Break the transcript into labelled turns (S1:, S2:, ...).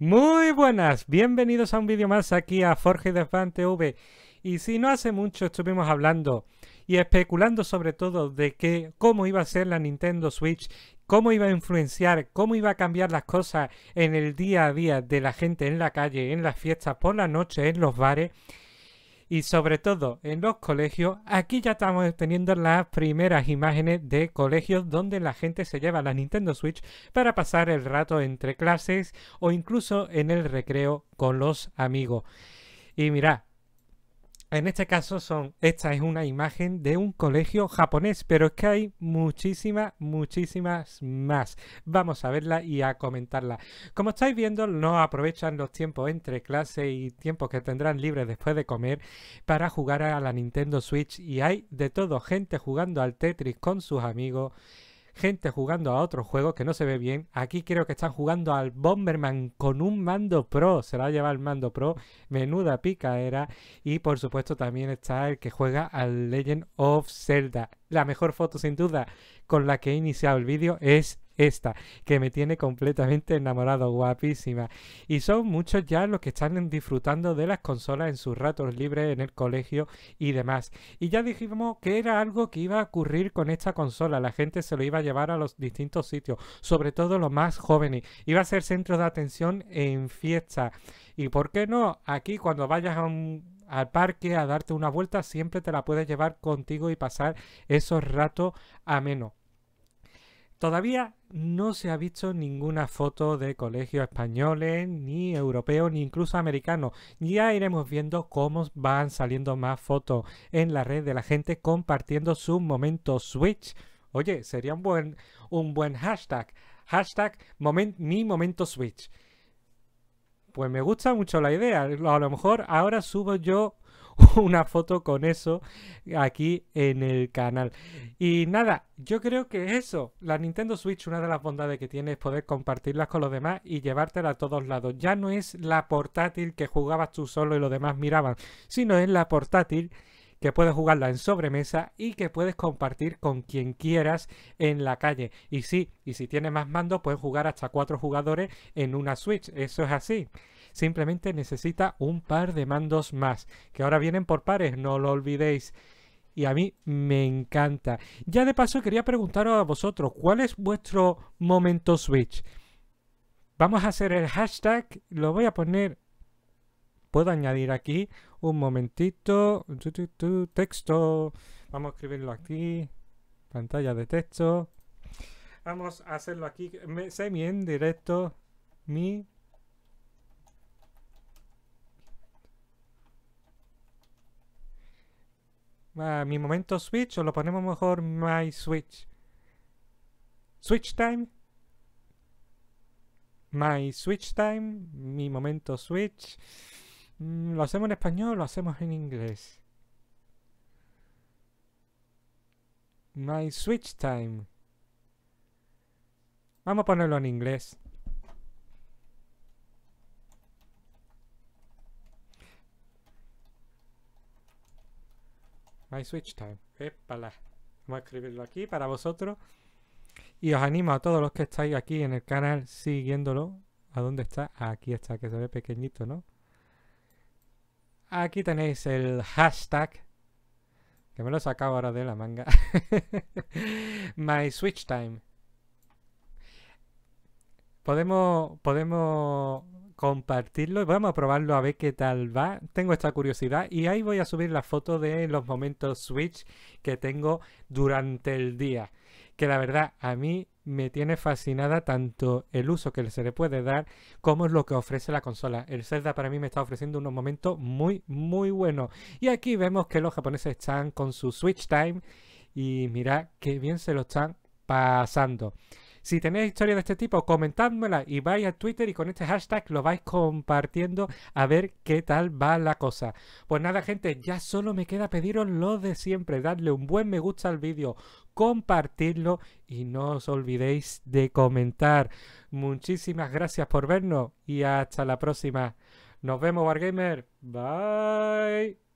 S1: Muy buenas, bienvenidos a un vídeo más aquí a Forge de TV. Y si no hace mucho estuvimos hablando y especulando sobre todo de que cómo iba a ser la Nintendo Switch, cómo iba a influenciar, cómo iba a cambiar las cosas en el día a día de la gente en la calle, en las fiestas, por la noche, en los bares y sobre todo en los colegios, aquí ya estamos teniendo las primeras imágenes de colegios donde la gente se lleva la Nintendo Switch para pasar el rato entre clases o incluso en el recreo con los amigos. Y mirad, en este caso son, esta es una imagen de un colegio japonés, pero es que hay muchísimas, muchísimas más. Vamos a verla y a comentarla. Como estáis viendo, no aprovechan los tiempos entre clase y tiempos que tendrán libres después de comer para jugar a la Nintendo Switch y hay de todo gente jugando al Tetris con sus amigos gente jugando a otro juego que no se ve bien. Aquí creo que están jugando al Bomberman con un mando pro. Se va a llevar el mando pro. Menuda pica era. Y por supuesto también está el que juega al Legend of Zelda. La mejor foto sin duda con la que he iniciado el vídeo es esta, que me tiene completamente enamorado, guapísima. Y son muchos ya los que están disfrutando de las consolas en sus ratos libres en el colegio y demás. Y ya dijimos que era algo que iba a ocurrir con esta consola, la gente se lo iba a llevar a los distintos sitios, sobre todo los más jóvenes. Iba a ser centro de atención en fiesta. ¿Y por qué no? Aquí cuando vayas al parque, a darte una vuelta, siempre te la puedes llevar contigo y pasar esos ratos ameno. Todavía no se ha visto ninguna foto de colegios españoles, ni europeos, ni incluso americanos. Ya iremos viendo cómo van saliendo más fotos en la red de la gente compartiendo sus momentos Switch. Oye, sería un buen, un buen hashtag. Hashtag mi momento Switch. Pues me gusta mucho la idea. A lo mejor ahora subo yo una foto con eso aquí en el canal. Y nada, yo creo que eso, la Nintendo Switch, una de las bondades que tiene es poder compartirlas con los demás y llevártela a todos lados. Ya no es la portátil que jugabas tú solo y los demás miraban, sino es la portátil que puedes jugarla en sobremesa y que puedes compartir con quien quieras en la calle. Y sí, y si tienes más mando puedes jugar hasta cuatro jugadores en una Switch. Eso es así simplemente necesita un par de mandos más, que ahora vienen por pares, no lo olvidéis. Y a mí me encanta. Ya de paso quería preguntaros a vosotros, ¿cuál es vuestro momento Switch? Vamos a hacer el hashtag, lo voy a poner puedo añadir aquí un momentito texto vamos a escribirlo aquí pantalla de texto vamos a hacerlo aquí semi en directo mi mi momento Switch o lo ponemos mejor My Switch. Switch Time. My Switch Time, mi momento Switch. Mm, ¿Lo hacemos en español o lo hacemos en inglés? My Switch Time. Vamos a ponerlo en inglés. My Switch Time. ¿eh? Vamos a escribirlo aquí para vosotros. Y os animo a todos los que estáis aquí en el canal siguiéndolo. ¿A dónde está? Aquí está, que se ve pequeñito, ¿no? Aquí tenéis el hashtag. Que me lo he sacado ahora de la manga. My Switch Time. Podemos, podemos compartirlo y vamos a probarlo a ver qué tal va. Tengo esta curiosidad y ahí voy a subir la foto de los momentos Switch que tengo durante el día. Que la verdad a mí me tiene fascinada tanto el uso que se le puede dar como es lo que ofrece la consola. El Zelda para mí me está ofreciendo unos momentos muy, muy buenos. Y aquí vemos que los japoneses están con su Switch Time y mirad qué bien se lo están pasando. Si tenéis historias de este tipo, comentádmela y vais a Twitter y con este hashtag lo vais compartiendo a ver qué tal va la cosa. Pues nada, gente, ya solo me queda pediros lo de siempre, darle un buen me gusta al vídeo, compartirlo y no os olvidéis de comentar. Muchísimas gracias por vernos y hasta la próxima. Nos vemos, Wargamer. Bye.